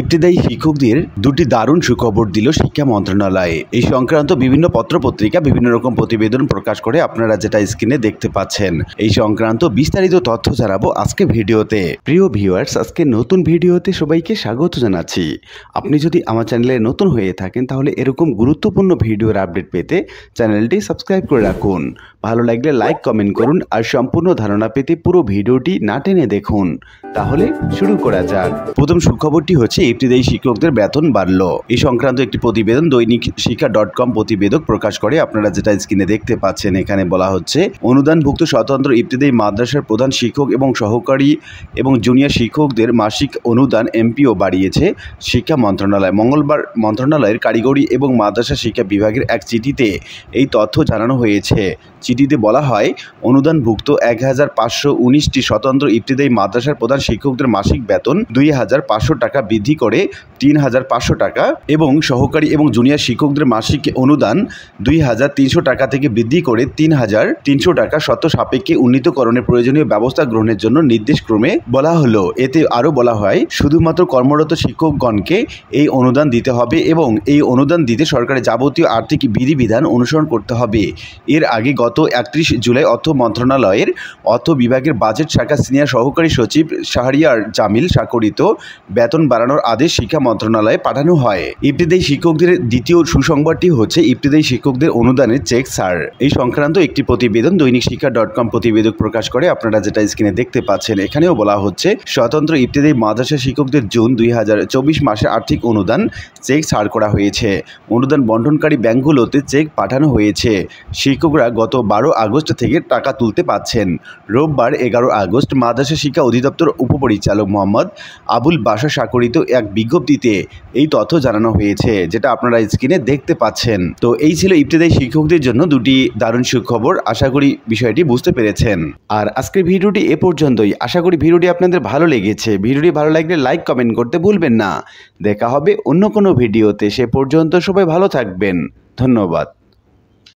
ইবতদায়ী শিক্ষকদের দুটি দারুণ সুখবর দিল শিক্ষা মন্ত্রণালয়ে এই সংক্রান্ত বিভিন্ন পত্রপত্রিকা বিভিন্ন রকম প্রতিবেদন প্রকাশ করে আপনারা যেটা স্ক্রিনে দেখতে পাচ্ছেন এই সংক্রান্ত বিস্তারিত তথ্য জানাবো আজকে ভিডিওতে প্রিয় ভিউয়ার্স আজকে নতুন ভিডিওতে সবাইকে স্বাগত জানাচ্ছি আপনি যদি আমার চ্যানেলে নতুন হয়ে থাকেন তাহলে এরকম গুরুত্বপূর্ণ ভিডিওর আপডেট পেতে চ্যানেলটি সাবস্ক্রাইব করে রাখুন ভালো লাগলে লাইক কমেন্ট করুন আর সম্পূর্ণ ধারণা পেতে পুরো ভিডিওটি না টেনে দেখুন তাহলে শুরু করা যাক প্রথম সুখবরটি হচ্ছে এফটিদায়ী শিক্ষকদের বেতন বাড়ল এই সংক্রান্ত একটি প্রতিবেদন দৈনিক শিক্ষা ডট কম প্রতিবেদক প্রকাশ করে আপনারা যেটা স্ক্রিনে দেখতে পাচ্ছেন এখানে বলা হচ্ছে অনুদানভুক্ত স্বতন্ত্র ইফতিদায়ী মাদ্রাসার প্রধান শিক্ষক এবং সহকারী এবং জুনিয়র শিক্ষকদের মাসিক অনুদান এমপিও বাড়িয়েছে শিক্ষা মন্ত্রণালয় মঙ্গলবার মন্ত্রণালয়ের কারিগরি এবং মাদ্রাসা শিক্ষা বিভাগের এক চিঠিতে এই তথ্য জানানো হয়েছে চিঠিতে বলা হয় অনুদানভুক্ত এক হাজার পাঁচশো উনিশটি স্বতন্ত্র ইফতিদায়ী মাদ্রাসার প্রধান শিক্ষকদের মাসিক বেতন দুই হাজার পাঁচশো টাকা বৃদ্ধি বৃদ্ধি করে তিন হাজার পাঁচশো টাকা এবং সহকারী এবং জুনিয়র শিক্ষকদের মাসিক অনুদান দুই হাজার তিনশো টাকা থেকে বৃদ্ধি করে তিন হাজার তিনশো টাকা শত সাপেক্ষে উন্নীতকরণের প্রয়োজনীয় ব্যবস্থা গ্রহণের জন্য নির্দেশক্রমে বলা হলো এতে আরও বলা হয় শুধুমাত্র কর্মরত শিক্ষকগণকে এই অনুদান দিতে হবে এবং এই অনুদান দিতে সরকারের যাবতীয় আর্থিক বিধিবিধান অনুসরণ করতে হবে এর আগে গত একত্রিশ জুলাই অর্থ মন্ত্রণালয়ের অর্থ বিভাগের বাজেট শাখা সিনিয়র সহকারী সচিব শাহরিয়ার জামিল স্বাক্ষরিত বেতন বাড়ানো পাঠানোর আদেশ শিক্ষা মন্ত্রণালয়ে পাঠানো হয় ইবতেদায়ী শিক্ষকদের দ্বিতীয় সুসংবাদটি হচ্ছে ইবতেদায়ী শিক্ষকদের অনুদানের চেক সার এই সংক্রান্ত একটি প্রতিবেদন দৈনিক শিক্ষা ডট কম প্রতিবেদক প্রকাশ করে আপনারা যেটা স্ক্রিনে দেখতে পাচ্ছেন এখানেও বলা হচ্ছে স্বতন্ত্র ইবতেদায়ী মাদ্রাসা শিক্ষকদের জুন দুই মাসে আর্থিক অনুদান চেক ছাড় করা হয়েছে অনুদান বন্টনকারী ব্যাংকগুলোতে চেক পাঠানো হয়েছে শিক্ষকরা গত বারো আগস্ট থেকে টাকা তুলতে পাচ্ছেন রোববার এগারো আগস্ট মাদ্রাসা শিক্ষা অধিদপ্তর উপপরিচালক মোহাম্মদ আবুল বাসা স্বাক্ষরিত এক বিজ্ঞপ্তিতে এই তথ্য জানানো হয়েছে যেটা আপনারা স্ক্রিনে দেখতে পাচ্ছেন তো এই ছিল ইফতেদাই শিক্ষকদের জন্য দুটি দারুণ সুখবর আশা করি বিষয়টি বুঝতে পেরেছেন আর আজকের ভিডিওটি এ পর্যন্তই আশা করি ভিডিওটি আপনাদের ভালো লেগেছে ভিডিওটি ভালো লাগলে লাইক কমেন্ট করতে ভুলবেন না দেখা হবে অন্য কোনো ভিডিওতে সে পর্যন্ত সবাই ভালো থাকবেন ধন্যবাদ